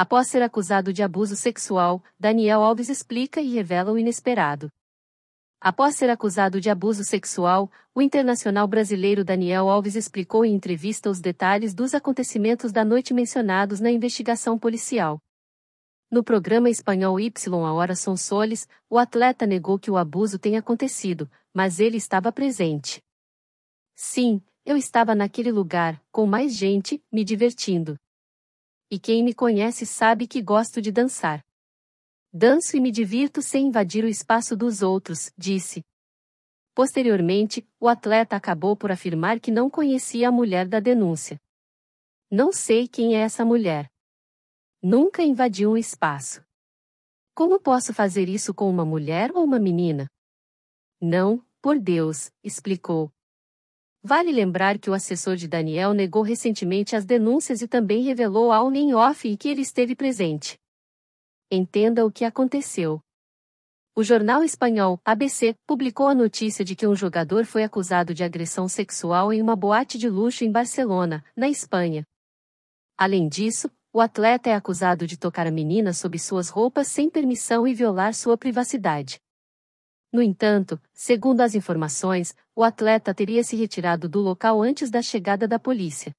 Após ser acusado de abuso sexual, Daniel Alves explica e revela o inesperado. Após ser acusado de abuso sexual, o internacional brasileiro Daniel Alves explicou em entrevista os detalhes dos acontecimentos da noite mencionados na investigação policial. No programa espanhol Y a hora Soles, o atleta negou que o abuso tenha acontecido, mas ele estava presente. Sim, eu estava naquele lugar, com mais gente, me divertindo. E quem me conhece sabe que gosto de dançar. Danço e me divirto sem invadir o espaço dos outros, disse. Posteriormente, o atleta acabou por afirmar que não conhecia a mulher da denúncia. Não sei quem é essa mulher. Nunca invadi um espaço. Como posso fazer isso com uma mulher ou uma menina? Não, por Deus, explicou, Vale lembrar que o assessor de Daniel negou recentemente as denúncias e também revelou ao e que ele esteve presente. Entenda o que aconteceu. O jornal espanhol ABC publicou a notícia de que um jogador foi acusado de agressão sexual em uma boate de luxo em Barcelona, na Espanha. Além disso, o atleta é acusado de tocar a menina sob suas roupas sem permissão e violar sua privacidade. No entanto, segundo as informações, o atleta teria se retirado do local antes da chegada da polícia.